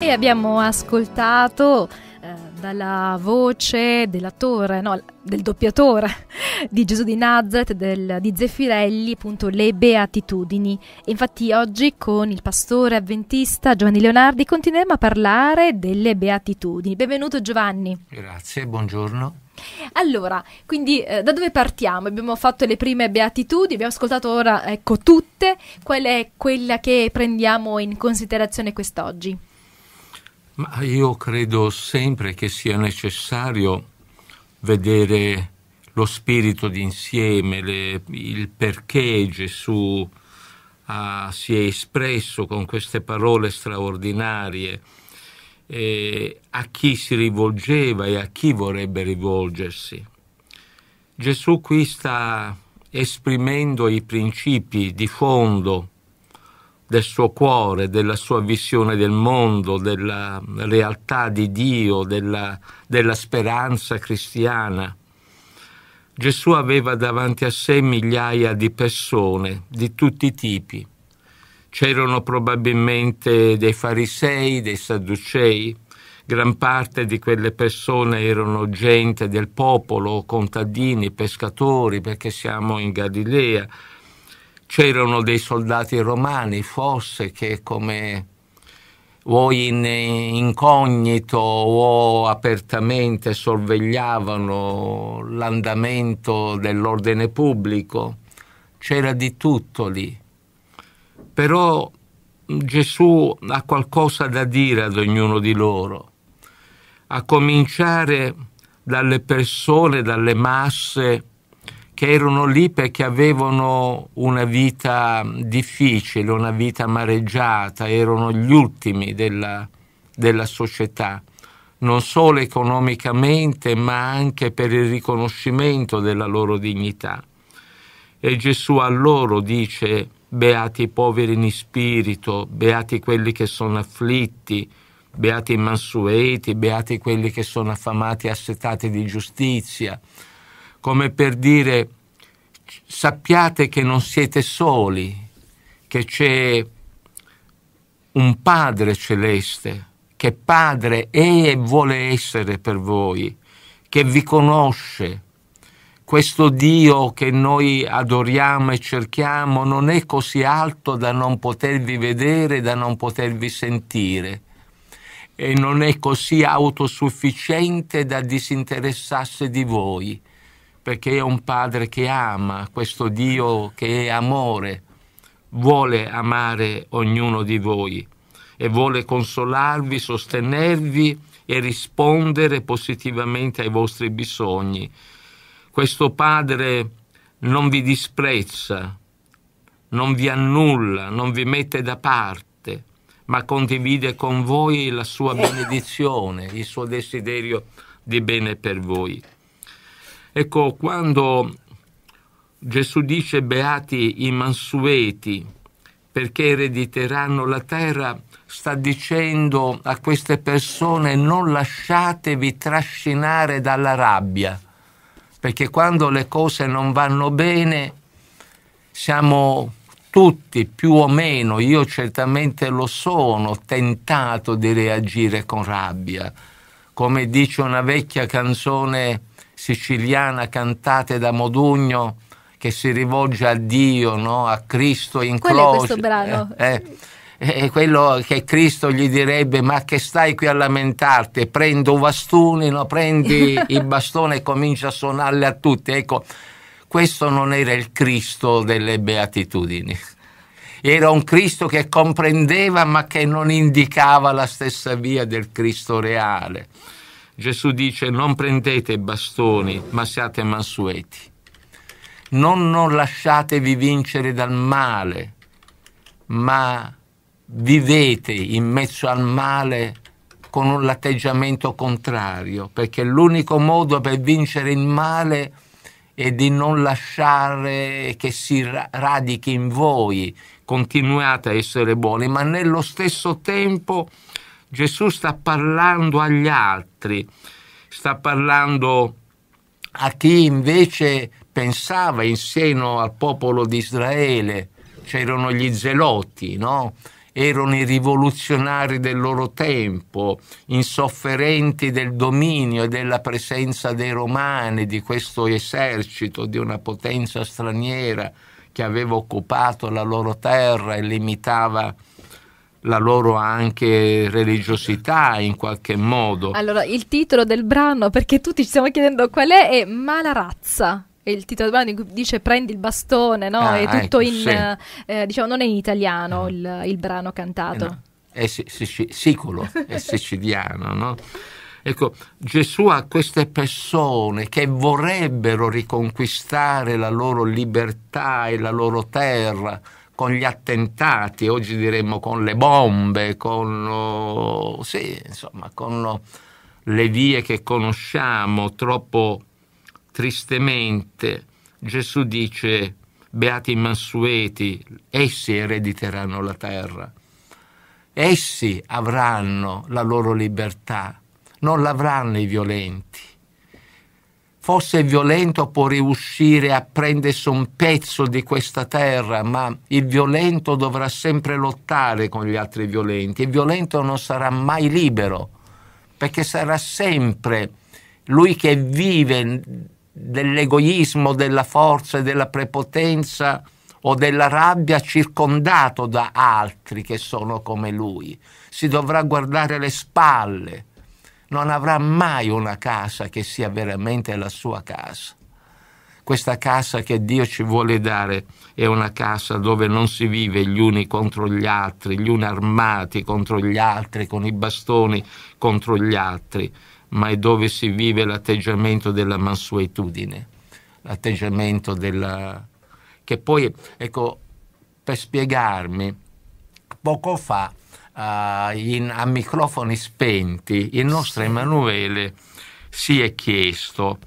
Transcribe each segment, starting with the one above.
E abbiamo ascoltato eh, dalla voce dell'attore, no, del doppiatore di Gesù di Nazareth, del, di Zeffirelli, appunto le beatitudini. E infatti oggi con il pastore avventista Giovanni Leonardi continueremo a parlare delle beatitudini. Benvenuto Giovanni. Grazie, buongiorno. Allora, quindi eh, da dove partiamo? Abbiamo fatto le prime beatitudini, abbiamo ascoltato ora ecco, tutte, qual è quella che prendiamo in considerazione quest'oggi? Ma io credo sempre che sia necessario vedere lo spirito d'insieme, le, il perché Gesù ha, ah, si è espresso con queste parole straordinarie, eh, a chi si rivolgeva e a chi vorrebbe rivolgersi. Gesù qui sta esprimendo i principi di fondo del suo cuore, della sua visione del mondo, della realtà di Dio, della, della speranza cristiana. Gesù aveva davanti a sé migliaia di persone di tutti i tipi. C'erano probabilmente dei farisei, dei sadducei, gran parte di quelle persone erano gente del popolo, contadini, pescatori, perché siamo in Galilea, c'erano dei soldati romani, forse che come o in incognito o apertamente sorvegliavano l'andamento dell'ordine pubblico, c'era di tutto lì. Però Gesù ha qualcosa da dire ad ognuno di loro, a cominciare dalle persone, dalle masse che erano lì perché avevano una vita difficile, una vita amareggiata, erano gli ultimi della, della società, non solo economicamente ma anche per il riconoscimento della loro dignità. E Gesù a loro dice, beati i poveri in spirito, beati quelli che sono afflitti, beati i mansueti, beati quelli che sono affamati e assetati di giustizia, come per dire sappiate che non siete soli, che c'è un Padre celeste, che Padre è e vuole essere per voi, che vi conosce. Questo Dio che noi adoriamo e cerchiamo non è così alto da non potervi vedere, da non potervi sentire e non è così autosufficiente da disinteressarsi di voi perché è un padre che ama, questo Dio che è amore, vuole amare ognuno di voi e vuole consolarvi, sostenervi e rispondere positivamente ai vostri bisogni. Questo Padre non vi disprezza, non vi annulla, non vi mette da parte ma condivide con voi la sua benedizione, il suo desiderio di bene per voi. Ecco, quando Gesù dice beati i mansueti perché erediteranno la terra, sta dicendo a queste persone non lasciatevi trascinare dalla rabbia, perché quando le cose non vanno bene siamo tutti più o meno, io certamente lo sono, tentato di reagire con rabbia. Come dice una vecchia canzone siciliana cantate da Modugno che si rivolge a Dio, no? a Cristo in Quello croce. Quello è questo brano. Eh, eh, eh, quello che Cristo gli direbbe ma che stai qui a lamentarti prendo bastoni, no? prendi il bastone e comincia a suonarle a tutti ecco questo non era il Cristo delle beatitudini era un Cristo che comprendeva ma che non indicava la stessa via del Cristo reale Gesù dice non prendete bastoni, ma siate mansueti. Non, non lasciatevi vincere dal male, ma vivete in mezzo al male con un atteggiamento contrario, perché l'unico modo per vincere il male è di non lasciare che si radichi in voi, continuate a essere buoni, ma nello stesso tempo Gesù sta parlando agli altri, sta parlando a chi invece pensava in seno al popolo di Israele, c'erano gli zeloti, no? erano i rivoluzionari del loro tempo, insofferenti del dominio e della presenza dei romani, di questo esercito, di una potenza straniera che aveva occupato la loro terra e limitava la loro anche religiosità in qualche modo. Allora, il titolo del brano, perché tutti ci stiamo chiedendo qual è, è Ma la razza. È il titolo del brano in cui dice prendi il bastone, no? Ah, è tutto ecco, in... Sì. Eh, eh diciamo, non è in italiano mm. il, il, brano cantato. Eh no. È sicolo, è siciliano, no? Ecco, Gesù a queste persone che vorrebbero riconquistare la loro libertà e la loro terra, con gli attentati, oggi diremmo con le bombe, con, oh, sì, insomma, con oh, le vie che conosciamo troppo tristemente. Gesù dice, beati i mansueti, essi erediteranno la terra, essi avranno la loro libertà, non l'avranno i violenti fosse violento può riuscire a prendersi un pezzo di questa terra, ma il violento dovrà sempre lottare con gli altri violenti. Il violento non sarà mai libero, perché sarà sempre lui che vive dell'egoismo, della forza e della prepotenza o della rabbia circondato da altri che sono come lui. Si dovrà guardare le spalle non avrà mai una casa che sia veramente la sua casa. Questa casa che Dio ci vuole dare è una casa dove non si vive gli uni contro gli altri, gli uni armati contro gli altri, con i bastoni contro gli altri, ma è dove si vive l'atteggiamento della mansuetudine, l'atteggiamento della... che poi, ecco, per spiegarmi, poco fa a, eh, in, a microfoni spenti, il nostro Emanuele si è chiesto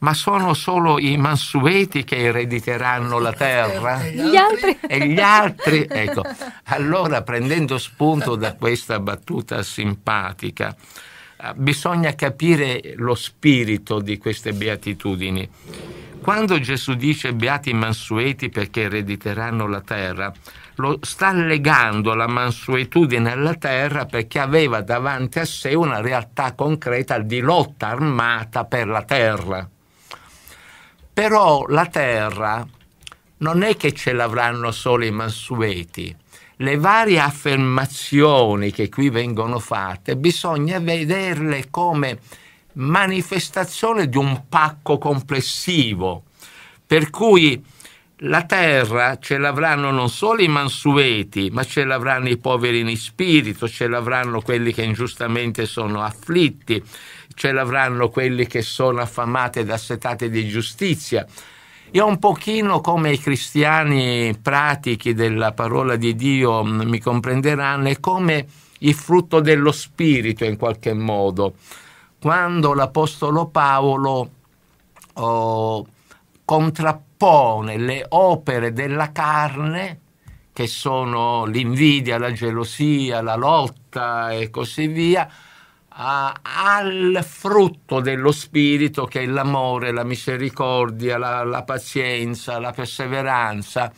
ma sono solo i mansueti che erediteranno la terra? E gli altri? E gli altri? Ecco, allora prendendo spunto da questa battuta simpatica, eh, bisogna capire lo spirito di queste beatitudini. Quando Gesù dice beati i mansueti perché erediteranno la terra, lo sta legando la mansuetudine alla terra perché aveva davanti a sé una realtà concreta di lotta armata per la terra. Però la terra non è che ce l'avranno solo i mansueti. Le varie affermazioni che qui vengono fatte bisogna vederle come manifestazione di un pacco complessivo, per cui la terra ce l'avranno non solo i mansueti, ma ce l'avranno i poveri in spirito, ce l'avranno quelli che ingiustamente sono afflitti, ce l'avranno quelli che sono affamati ed assetati di giustizia. Io un pochino come i cristiani pratichi della parola di Dio mm, mi comprenderanno, è come il frutto dello spirito in qualche modo quando l'Apostolo Paolo oh, contrappone le opere della carne, che sono l'invidia, la gelosia, la lotta e così via, al frutto dello spirito che è l'amore, la misericordia, la, la pazienza, la perseveranza.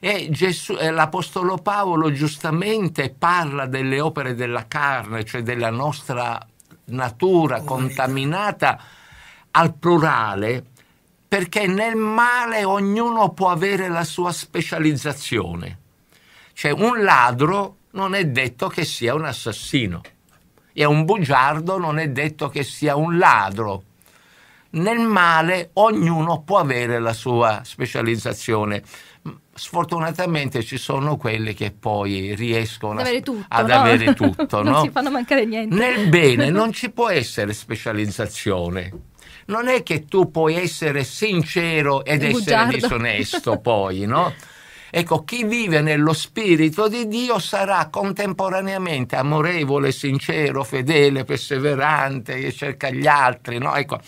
E Gesù, l'Apostolo Paolo giustamente parla delle opere della carne, cioè della nostra natura contaminata al plurale perché nel male ognuno può avere la sua specializzazione. Cioè un ladro non è detto che sia un assassino e un bugiardo non è detto che sia un ladro nel male ognuno può avere la sua specializzazione. Sfortunatamente ci sono quelli che poi riescono ad avere tutto. Ad no? avere tutto non no? si fanno mancare niente. Nel bene non ci può essere specializzazione non è che tu puoi essere sincero ed Bugiardo. essere disonesto poi, no? Ecco, chi vive nello spirito di Dio sarà contemporaneamente amorevole, sincero, fedele, perseverante, che cerca gli altri, no? Ecco,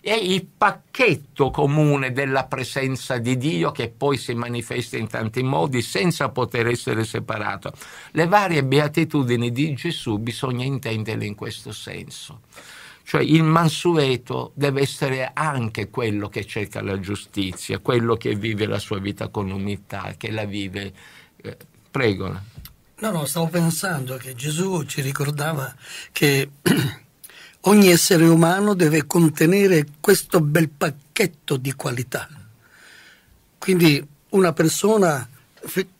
è il pacchetto comune della presenza di Dio che poi si manifesta in tanti modi senza poter essere separato. Le varie beatitudini di Gesù bisogna intenderle in questo senso. Cioè il mansueto deve essere anche quello che cerca la giustizia, quello che vive la sua vita con unità, che la vive... Eh, prego. No, no, stavo pensando che Gesù ci ricordava che Ogni essere umano deve contenere questo bel pacchetto di qualità. Quindi una persona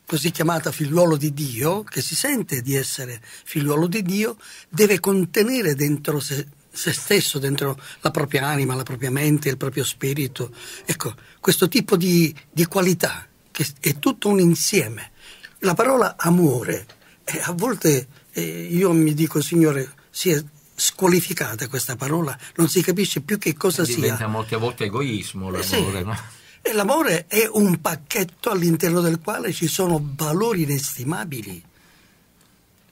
così chiamata figliuolo di Dio, che si sente di essere figliuolo di Dio, deve contenere dentro se, se stesso, dentro la propria anima, la propria mente, il proprio spirito. Ecco, questo tipo di, di qualità, che è tutto un insieme. La parola amore, eh, a volte eh, io mi dico, Signore, sì, squalificata questa parola, non si capisce più che cosa diventa sia. Diventa molte volte egoismo eh, l'amore, sì. no? E l'amore è un pacchetto all'interno del quale ci sono valori inestimabili.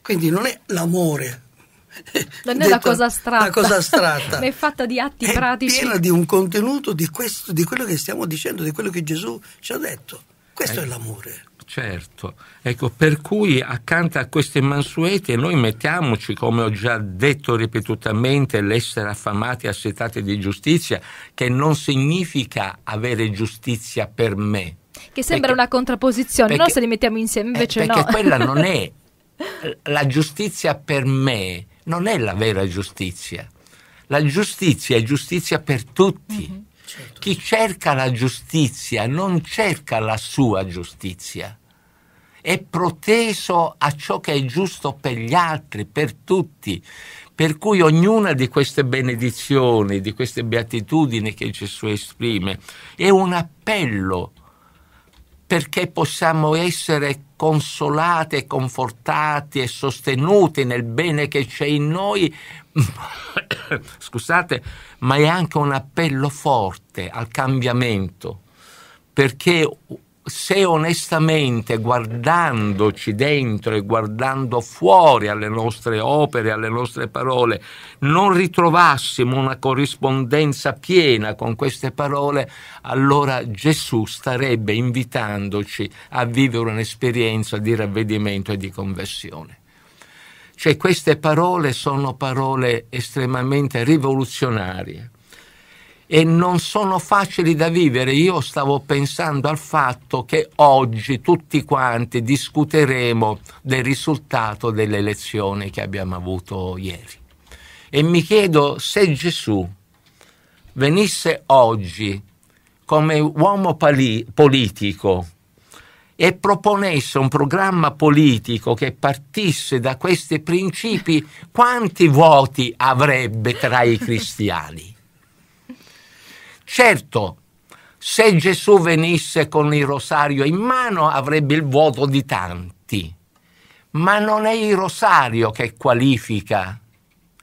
Quindi non è l'amore. Non è la cosa astratta. La cosa astratta. è fatta di atti è pratici. È piena di un contenuto di, questo, di quello che stiamo dicendo, di quello che Gesù ci ha detto. Questo eh. è l'amore certo. Ecco, per cui accanto a queste mansuete noi mettiamoci, come ho già detto ripetutamente, l'essere affamati e assetati di giustizia, che non significa avere giustizia per me. Che sembra perché, una contrapposizione, perché, no? Se li mettiamo insieme eh, invece eh, perché no. Perché quella non è la giustizia per me, non è la vera giustizia. La giustizia è giustizia per tutti. Mm-hmm. Certo. Chi cerca la giustizia non cerca la sua giustizia, è proteso a ciò che è giusto per gli altri, per tutti. Per cui ognuna di queste benedizioni, di queste beatitudini che Gesù esprime, è un appello perché possiamo essere consolati, confortati e sostenuti nel bene che c'è in noi, scusate, ma è anche un appello forte al cambiamento, perché se onestamente guardandoci dentro e guardando fuori alle nostre opere, alle nostre parole, non ritrovassimo una corrispondenza piena con queste parole, allora Gesù starebbe invitandoci a vivere un'esperienza di ravvedimento e di conversione. Cioè queste parole sono parole estremamente rivoluzionarie e non sono facili da vivere. Io stavo pensando al fatto che oggi tutti quanti discuteremo del risultato delle elezioni che abbiamo avuto ieri. E mi chiedo se Gesù venisse oggi come uomo pali- politico e proponesse un programma politico che partisse da questi principi, quanti voti avrebbe tra i cristiani? Certo, se Gesù venisse con il rosario in mano avrebbe il voto di tanti, ma non è il rosario che qualifica,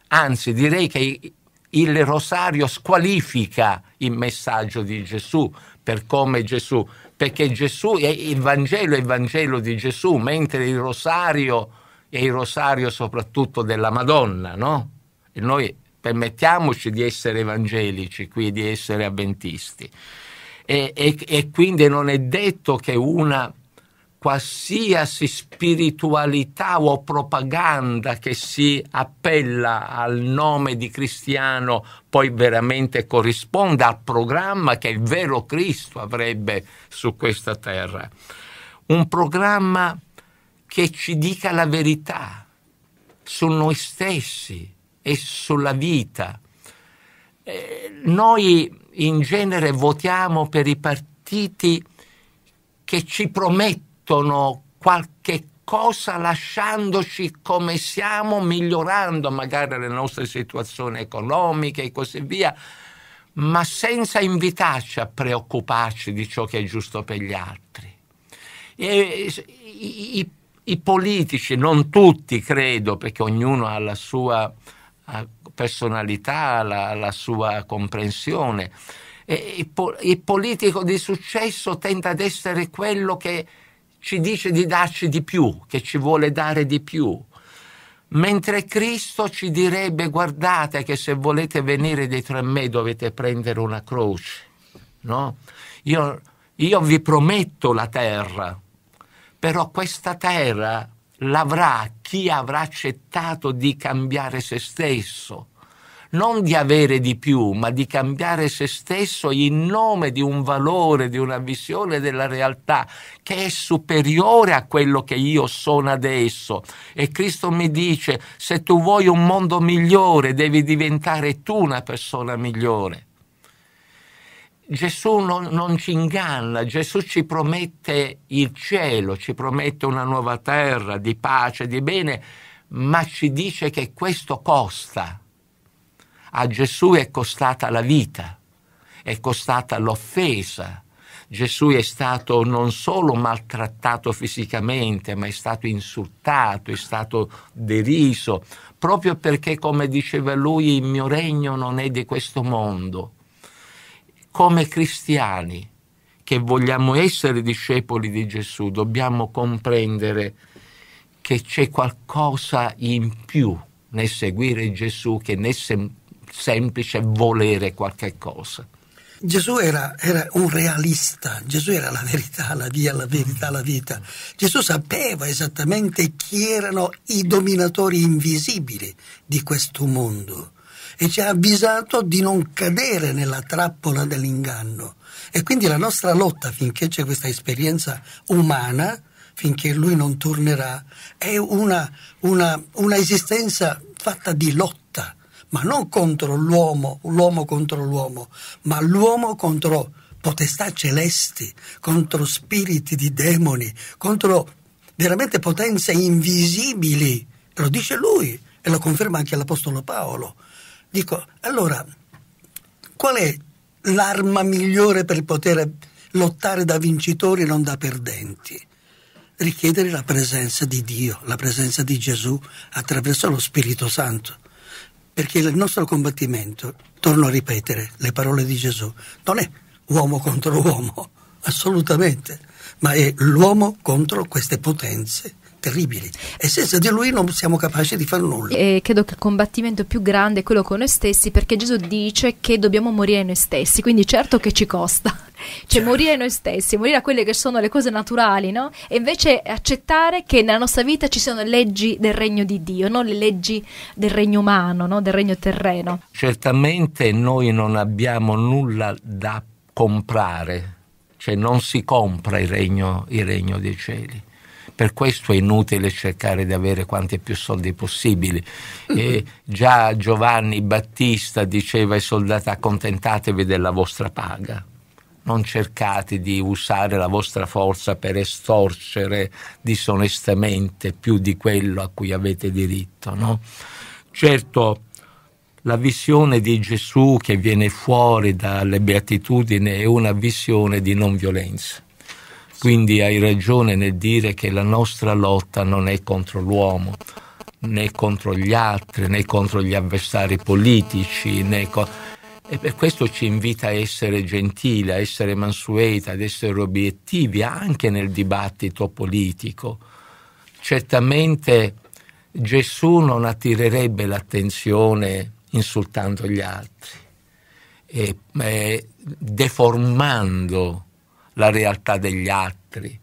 anzi direi che il rosario squalifica il messaggio di Gesù per come Gesù, perché Gesù è il Vangelo è il Vangelo di Gesù, mentre il rosario è il rosario soprattutto della Madonna, no? E noi permettiamoci di essere evangelici qui, di essere avventisti. E, e, e quindi non è detto che una qualsiasi spiritualità o propaganda che si appella al nome di cristiano poi veramente corrisponda al programma che il vero Cristo avrebbe su questa terra. Un programma che ci dica la verità su noi stessi, e sulla vita. Eh, noi in genere votiamo per i partiti che ci promettono qualche cosa lasciandoci come siamo, migliorando magari le nostre situazioni economiche e così via, ma senza invitarci a preoccuparci di ciò che è giusto per gli altri. E, i, i, i, politici, non tutti credo, perché ognuno ha la sua personalità, la, la sua comprensione. E, il, po- il politico di successo tende ad essere quello che ci dice di darci di più, che ci vuole dare di più. Mentre Cristo ci direbbe guardate che se volete venire dietro a me dovete prendere una croce. No? Io, io vi prometto la terra, però questa terra l'avrà chi avrà accettato di cambiare se stesso, non di avere di più, ma di cambiare se stesso in nome di un valore, di una visione della realtà che è superiore a quello che io sono adesso. E Cristo mi dice, se tu vuoi un mondo migliore, devi diventare tu una persona migliore. Gesù non, non, ci inganna, Gesù ci promette il cielo, ci promette una nuova terra di pace, di bene, ma ci dice che questo costa. A Gesù è costata la vita, è costata l'offesa. Gesù è stato non solo maltrattato fisicamente, ma è stato insultato, è stato deriso, proprio perché, come diceva lui, il mio regno non è di questo mondo come cristiani che vogliamo essere discepoli di Gesù, dobbiamo comprendere che c'è qualcosa in più nel seguire Gesù che nel sem- semplice volere qualche cosa. Gesù era, era, un realista, Gesù era la verità, la via, la verità, la vita. Gesù sapeva esattamente chi erano i dominatori invisibili di questo mondo e ci ha avvisato di non cadere nella trappola dell'inganno. E quindi la nostra lotta finché c'è questa esperienza umana, finché lui non tornerà, è una, una, una esistenza fatta di lotta, ma non contro l'uomo, l'uomo contro l'uomo, ma l'uomo contro potestà celesti, contro spiriti di demoni, contro veramente potenze invisibili. Lo dice lui e lo conferma anche l'Apostolo Paolo. Dico, allora, qual è l'arma migliore per poter lottare da vincitori e non da perdenti? Richiedere la presenza di Dio, la presenza di Gesù attraverso lo Spirito Santo. Perché il nostro combattimento, torno a ripetere le parole di Gesù, non è uomo contro uomo, assolutamente, ma è l'uomo contro queste potenze terribili e senza di lui non siamo capaci di fare nulla. E credo che il combattimento più grande è quello con noi stessi perché Gesù dice che dobbiamo morire noi stessi, quindi certo che ci costa. Cioè, certo. morire noi stessi, morire a quelle che sono le cose naturali, no? E invece accettare che nella nostra vita ci siano le leggi del regno di Dio, non le leggi del regno umano, no? del regno terreno. Certamente noi non abbiamo nulla da comprare, cioè non si compra il regno, il regno dei cieli per questo è inutile cercare di avere quanti più soldi possibili. E mm-hmm. già Giovanni Battista diceva ai soldati accontentatevi della vostra paga non cercate di usare la vostra forza per estorcere disonestamente più di quello a cui avete diritto. No? Certo, la visione di Gesù che viene fuori dalle beatitudini è una visione di non violenza. Quindi hai ragione nel dire che la nostra lotta non è contro l'uomo, né contro gli altri, né contro gli avversari politici, né contro e per questo ci invita a essere gentili, a essere mansueta, ad essere obiettivi anche nel dibattito politico. Certamente Gesù non attirerebbe l'attenzione insultando gli altri, e, e, deformando la realtà degli altri.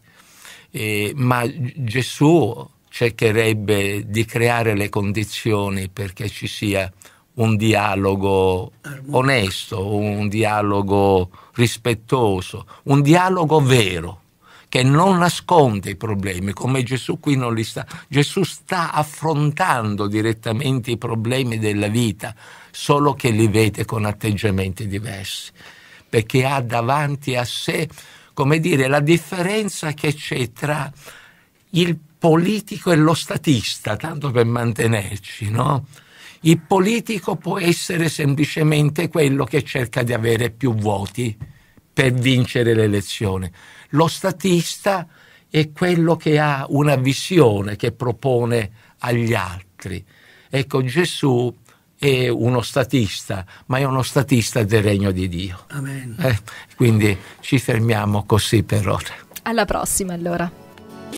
Eh, ma Gesù cercherebbe di creare le condizioni perché ci sia un dialogo onesto, un dialogo rispettoso, un dialogo vero che non nasconde i problemi, come Gesù qui non li sta. Gesù sta affrontando direttamente i problemi della vita, solo che li vede con atteggiamenti diversi, perché ha davanti a sé come dire, la differenza che c'è tra il politico e lo statista, tanto per mantenerci, no? Il politico può essere semplicemente quello che cerca di avere più voti per vincere l'elezione. Lo statista è quello che ha una visione che propone agli altri. Ecco, Gesù è uno statista, ma è uno statista del regno di Dio. Eh, quindi ci fermiamo così per ora. Alla prossima allora.